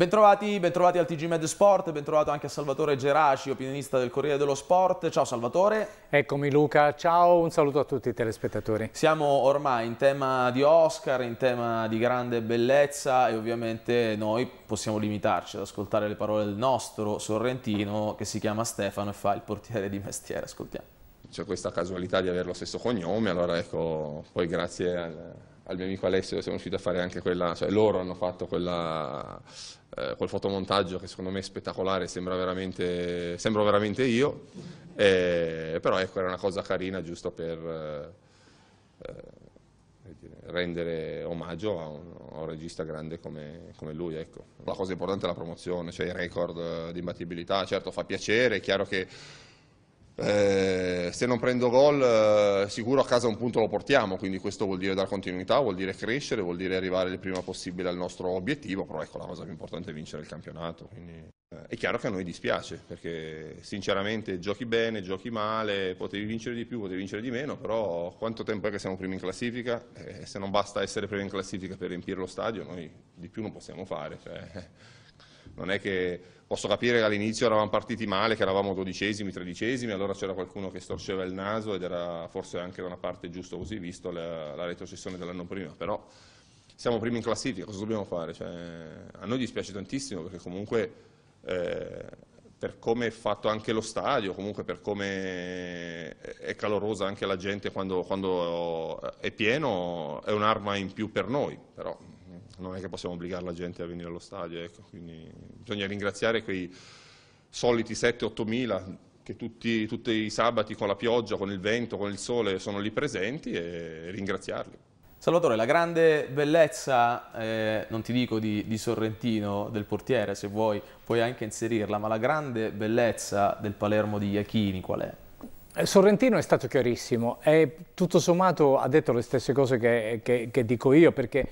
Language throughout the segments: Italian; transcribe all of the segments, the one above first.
Bentrovati, bentrovati al TG Med Sport, bentrovato anche a Salvatore Geraci, opinionista del Corriere dello Sport. Ciao Salvatore. Eccomi Luca, ciao, un saluto a tutti i telespettatori. Siamo ormai in tema di Oscar, in tema di grande bellezza e ovviamente noi possiamo limitarci ad ascoltare le parole del nostro sorrentino che si chiama Stefano e fa il portiere di mestiere. Ascoltiamo. C'è questa casualità di avere lo stesso cognome, allora ecco, poi grazie al al mio amico Alessio siamo riusciti a fare anche quella, cioè loro hanno fatto quella, eh, quel fotomontaggio che secondo me è spettacolare, sembra veramente, sembro veramente io, eh, però ecco era una cosa carina giusto per eh, eh, rendere omaggio a un, a un regista grande come, come lui. Ecco. La cosa importante è la promozione, cioè i record di imbattibilità, certo fa piacere, è chiaro che eh, se non prendo gol eh, sicuro a casa un punto lo portiamo, quindi questo vuol dire dare continuità, vuol dire crescere, vuol dire arrivare il prima possibile al nostro obiettivo, però ecco la cosa più importante è vincere il campionato. Quindi, eh, è chiaro che a noi dispiace, perché sinceramente giochi bene, giochi male, potevi vincere di più, potevi vincere di meno, però quanto tempo è che siamo primi in classifica? Eh, se non basta essere primi in classifica per riempire lo stadio, noi di più non possiamo fare. Cioè non è che posso capire che all'inizio eravamo partiti male, che eravamo dodicesimi, tredicesimi, allora c'era qualcuno che storceva il naso ed era forse anche da una parte giusto così, visto la, la retrocessione dell'anno prima, però siamo primi in classifica, cosa dobbiamo fare? Cioè, a noi dispiace tantissimo perché comunque eh, per come è fatto anche lo stadio, comunque per come è calorosa anche la gente quando, quando è pieno, è un'arma in più per noi, però non è che possiamo obbligare la gente a venire allo stadio, ecco, quindi bisogna ringraziare quei soliti 7-8 mila che tutti, tutti i sabati con la pioggia, con il vento, con il sole sono lì presenti e ringraziarli. Salvatore, la grande bellezza, eh, non ti dico di, di, Sorrentino, del portiere, se vuoi puoi anche inserirla, ma la grande bellezza del Palermo di Iachini qual è? Eh, Sorrentino è stato chiarissimo e tutto sommato ha detto le stesse cose che, che, che dico io perché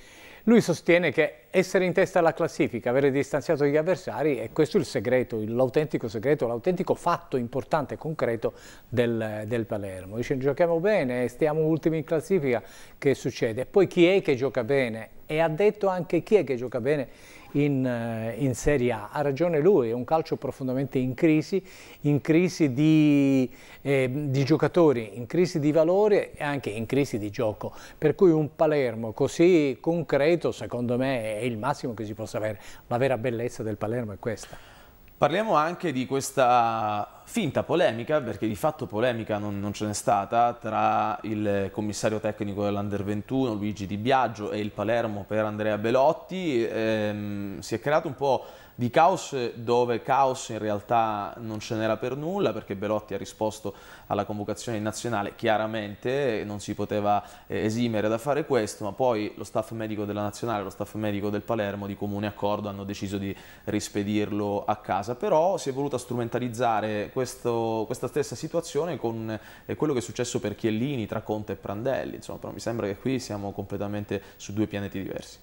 lui sostiene che essere in testa alla classifica, avere distanziato gli avversari, è questo il segreto, l'autentico segreto, l'autentico fatto importante e concreto del, del, Palermo. Dice giochiamo bene, stiamo ultimi in classifica, che succede? Poi chi è che gioca bene? E ha detto anche chi è che gioca bene in, eh, in, Serie A. Ha ragione lui, è un calcio profondamente in crisi, in crisi di, eh, di giocatori, in crisi di valore e anche in crisi di gioco. Per cui un Palermo così concreto secondo me è il massimo che si possa avere. La vera bellezza del Palermo è questa. Parliamo anche di questa finta polemica, perché di fatto polemica non, non ce n'è stata, tra il commissario tecnico dell'Under 21 Luigi Di Biagio e il Palermo per Andrea Belotti. Ehm, si è creato un po' di caos dove caos in realtà non ce n'era per nulla perché Belotti ha risposto alla convocazione in nazionale chiaramente non si poteva eh, esimere da fare questo ma poi lo staff medico della nazionale lo staff medico del Palermo di comune accordo hanno deciso di rispedirlo a casa però si è voluta strumentalizzare questo, questa stessa situazione con eh, quello che è successo per Chiellini tra Conte e Prandelli, insomma, però mi sembra che qui siamo completamente su due pianeti diversi.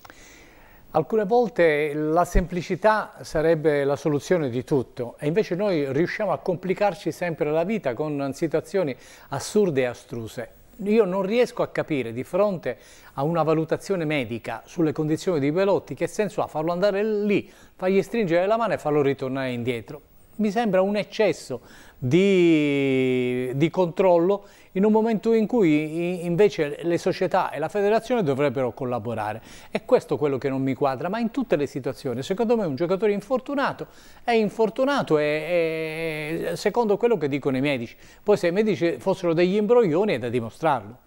Alcune volte la semplicità sarebbe la soluzione di tutto e invece noi riusciamo a complicarci sempre la vita con situazioni assurde e astruse. Io non riesco a capire di fronte a una valutazione medica sulle condizioni di Velotti che senso ha farlo andare lì, fargli stringere la mano e farlo ritornare indietro mi sembra un eccesso di, di, controllo in un momento in cui invece le società e la federazione dovrebbero collaborare. E questo è quello che non mi quadra, ma in tutte le situazioni. Secondo me un giocatore infortunato è infortunato e, e, secondo quello che dicono i medici. Poi se i medici fossero degli imbroglioni è da dimostrarlo.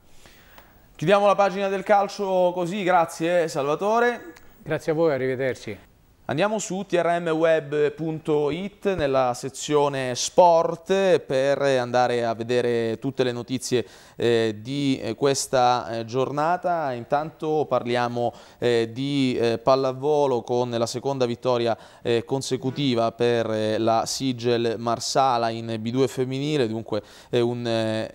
Chiudiamo la pagina del calcio così, grazie Salvatore. Grazie a voi, arrivederci. Andiamo su trmweb.it nella sezione sport per andare a vedere tutte le notizie eh, di eh, questa eh, giornata. Intanto parliamo eh, di eh, pallavolo con la seconda vittoria consecutiva per la Sigel Marsala in B2 femminile, dunque un,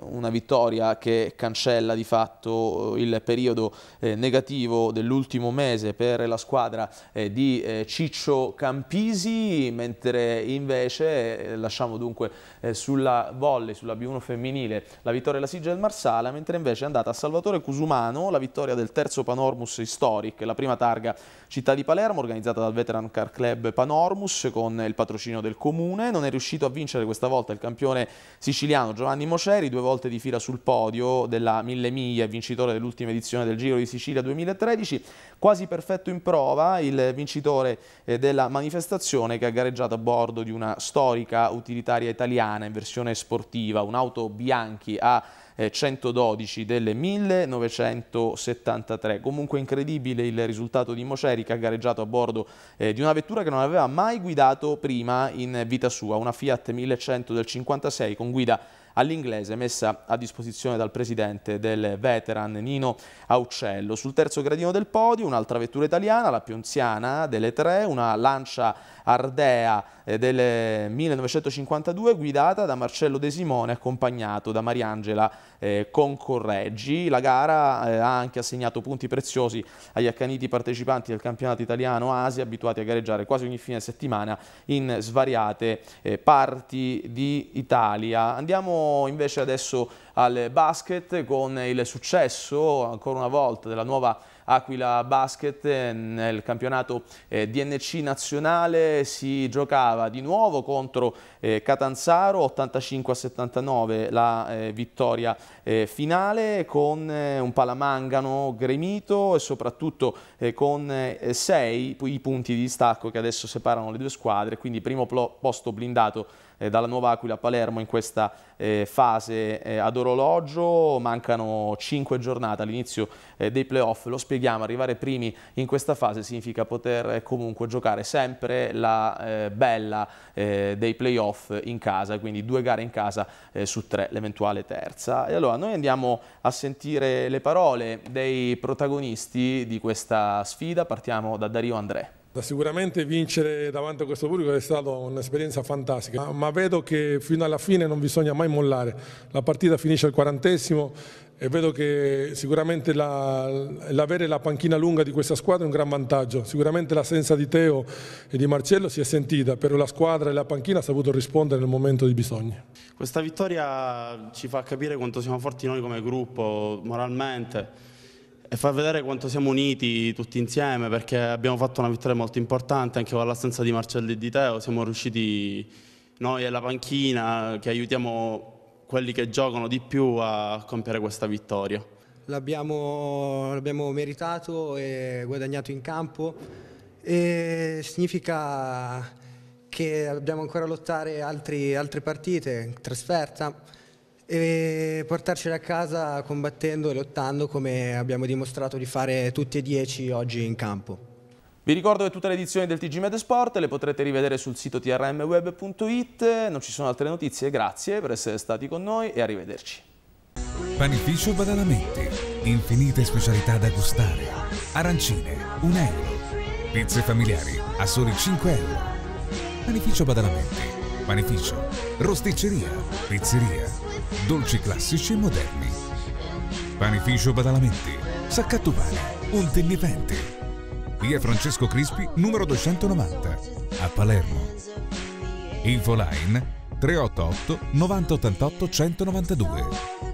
una vittoria che cancella di fatto il periodo negativo dell'ultimo mese per la squadra di eh, Ciccio Campisi, mentre invece eh, lasciamo dunque eh, sulla volle, sulla B1 femminile, la vittoria della del Marsala, mentre invece è andata a Salvatore Cusumano la vittoria del terzo Panormus Historic, la prima targa città di Palermo organizzata dal Veteran Car Club Panormus con il patrocinio del comune, non è riuscito a vincere questa volta il campione siciliano Giovanni Moceri, due volte di fila sul podio della Mille Miglia, vincitore dell'ultima edizione del Giro di Sicilia 2013, quasi perfetto in prova il vincitore vincitore eh, della manifestazione che ha gareggiato a bordo di una storica utilitaria italiana in versione sportiva, un'auto Bianchi a 112 del 1973. Comunque incredibile il risultato di Moceri che ha gareggiato a bordo eh, di una vettura che non aveva mai guidato prima in vita sua, una Fiat 1100 del 56 con guida all'inglese messa a disposizione dal presidente del veteran Nino Aucello. Sul terzo gradino del podio un'altra vettura italiana, la Pionziana delle tre, una Lancia Ardea eh, del 1952 guidata da Marcello De Simone accompagnato da Mariangela eh, Concorreggi. La gara eh, ha anche assegnato punti preziosi agli accaniti partecipanti del campionato italiano Asia abituati a gareggiare quasi ogni fine settimana in svariate parti di Italia. Andiamo invece adesso al basket con il successo ancora una volta della nuova Aquila Basket eh, nel campionato eh, DNC nazionale si giocava di nuovo contro eh, Catanzaro 85 a 79 la eh, vittoria eh, finale con eh, un palamangano gremito e soprattutto con 6 i punti di distacco che adesso separano le due squadre quindi primo posto blindato dalla Nuova Aquila a Palermo in questa eh, fase eh, ad orologio, mancano 5 giornate all'inizio eh, dei playoff, lo spieghiamo spieghiamo, arrivare primi in questa fase significa poter eh, comunque giocare sempre la eh, bella eh, dei playoff in casa, quindi due gare in casa eh, su tre, l'eventuale terza. E allora noi andiamo a sentire le parole dei protagonisti di questa sfida, partiamo da Dario André. Sicuramente vincere davanti a questo pubblico è stata un'esperienza fantastica, ma vedo che fino alla fine non bisogna mai mollare. La partita finisce al quarantesimo e vedo che sicuramente l'avere la, la, panchina lunga di questa squadra è un gran vantaggio, sicuramente l'assenza di Teo e di Marcello si è sentita, però la squadra e la panchina ha saputo rispondere nel momento di bisogno. Questa vittoria ci fa capire quanto siamo forti noi come gruppo, moralmente, e fa vedere quanto siamo uniti tutti insieme, perché abbiamo fatto una vittoria molto importante, anche con l'assenza di Marcello e di Teo, siamo riusciti noi e la panchina che aiutiamo quelli che giocano di più a compiere questa vittoria. L'abbiamo meritato e guadagnato in campo e significa che dobbiamo ancora lottare altri, altre partite, trasferta e portarcele a casa combattendo e lottando come abbiamo dimostrato di fare tutti e dieci oggi in campo. Vi ricordo che tutte le edizioni del TG Med Sport le potrete rivedere sul sito trmweb.it, non ci sono altre notizie, grazie per essere stati con noi e arrivederci. Panificio Badalamenti, infinite specialità da gustare, arancine, 1 euro, pizze familiari a soli 5 euro, panificio Badalamenti, panificio, rosticceria, pizzeria, dolci classici e moderni, panificio Badalamenti, saccatto pane, un tennipente via Francesco Crispi, numero 290, a Palermo. Info line 388 9088 192.